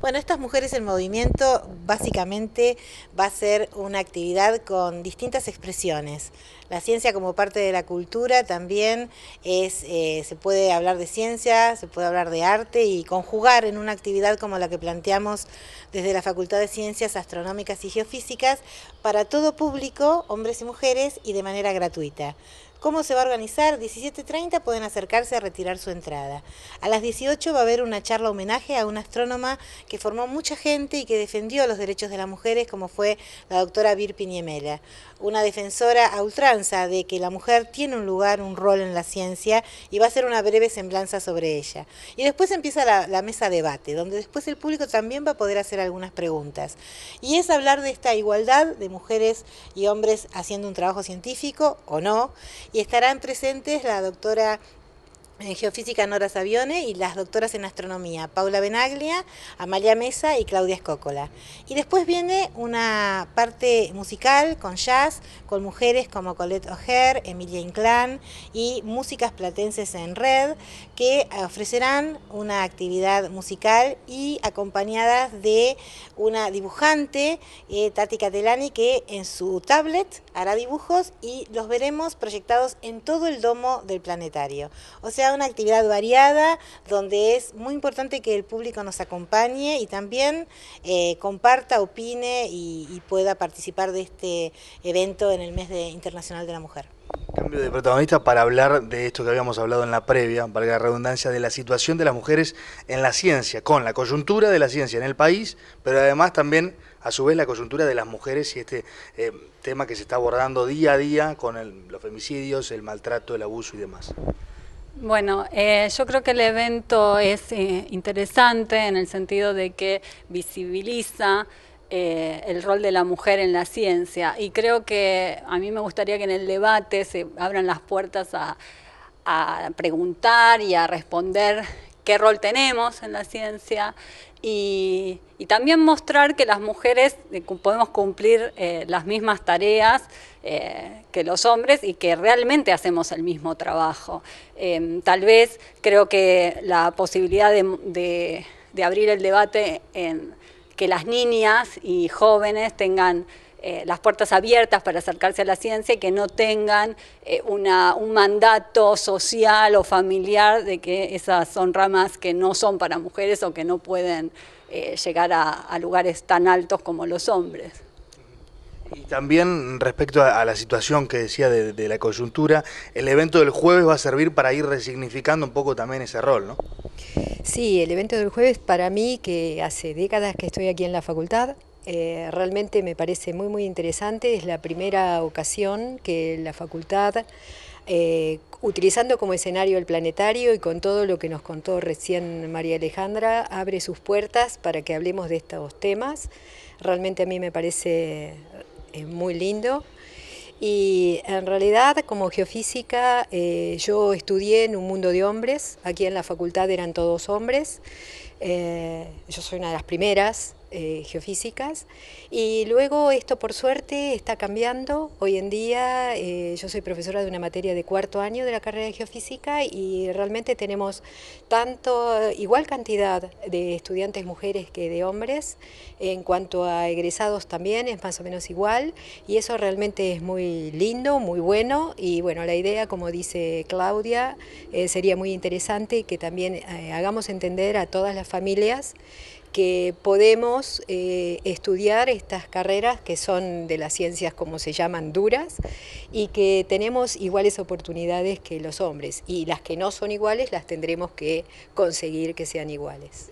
Bueno, estas mujeres en movimiento básicamente va a ser una actividad con distintas expresiones. La ciencia como parte de la cultura también es, eh, se puede hablar de ciencia, se puede hablar de arte y conjugar en una actividad como la que planteamos desde la Facultad de Ciencias Astronómicas y Geofísicas para todo público, hombres y mujeres, y de manera gratuita. ¿Cómo se va a organizar? 17.30 pueden acercarse a retirar su entrada. A las 18 va a haber una charla homenaje a una astrónoma que formó mucha gente y que defendió los derechos de las mujeres, como fue la doctora Vir Niemela, una defensora a de que la mujer tiene un lugar, un rol en la ciencia y va a ser una breve semblanza sobre ella. Y después empieza la, la mesa debate, donde después el público también va a poder hacer algunas preguntas. Y es hablar de esta igualdad de mujeres y hombres haciendo un trabajo científico o no. Y estarán presentes la doctora en geofísica Nora Savione y las doctoras en astronomía, Paula Benaglia, Amalia Mesa y Claudia Escócola. Y después viene una parte musical con jazz, con mujeres como Colette O'Hare, Emilia Inclán y Músicas Platenses en Red, que ofrecerán una actividad musical y acompañadas de una dibujante, eh, Tati Catelani, que en su tablet hará dibujos y los veremos proyectados en todo el domo del planetario. O sea, una actividad variada, donde es muy importante que el público nos acompañe y también eh, comparta, opine y, pueda participar de este evento en el mes de Internacional de la Mujer. Cambio de protagonista para hablar de esto que habíamos hablado en la previa, valga la redundancia, de la situación de las mujeres en la ciencia, con la coyuntura de la ciencia en el país, pero además también, a su vez, la coyuntura de las mujeres y este eh, tema que se está abordando día a día con los femicidios, el maltrato, el abuso y demás. Bueno, eh, yo creo que el evento es eh, interesante en el sentido de que visibiliza eh, el rol de la mujer en la ciencia y creo que a mí me gustaría que en el debate se abran las puertas a preguntar y a responder qué rol tenemos en la ciencia y, también mostrar que las mujeres eh, podemos cumplir eh, las mismas tareas eh, que los hombres y que realmente hacemos el mismo trabajo. Em, tal vez creo que la posibilidad de abrir el debate en que las niñas y jóvenes tengan eh, las puertas abiertas para acercarse a la ciencia y que no tengan eh, una, un mandato social o familiar de que esas son ramas que no son para mujeres o que no pueden eh, llegar a, lugares tan altos como los hombres. Y también respecto a, la situación que decía de, de la coyuntura, el evento del jueves va a servir para ir resignificando un poco también ese rol, ¿no? Sí, el evento del jueves para mí, que hace décadas que estoy aquí en la facultad, eh, realmente me parece muy muy interesante, es la primera ocasión que la facultad, eh, utilizando como escenario el planetario y con todo lo que nos contó recién María Alejandra, abre sus puertas para que hablemos de estos temas. Realmente a mí me parece eh, muy lindo. Y en realidad, como geofísica, yo estudié en un mundo de hombres. Aquí en la facultad eran todos hombres. Eh, yo soy una de las primeras eh, geofísicas. Y luego esto, por suerte, está cambiando. Hoy en día eh, yo soy profesora de una materia de cuarto año de la carrera de geofísica y realmente tenemos tanto, igual cantidad de estudiantes mujeres que de hombres. En cuanto a egresados también es más o menos igual. Y eso realmente es muy lindo, muy bueno. Y bueno, la idea, como dice Claudia, sería muy interesante que también hagamos entender a todas las familias que podemos eh, estudiar estas carreras que son de las ciencias como se llaman duras y que tenemos iguales oportunidades que los hombres y las que no son iguales las tendremos que conseguir que sean iguales.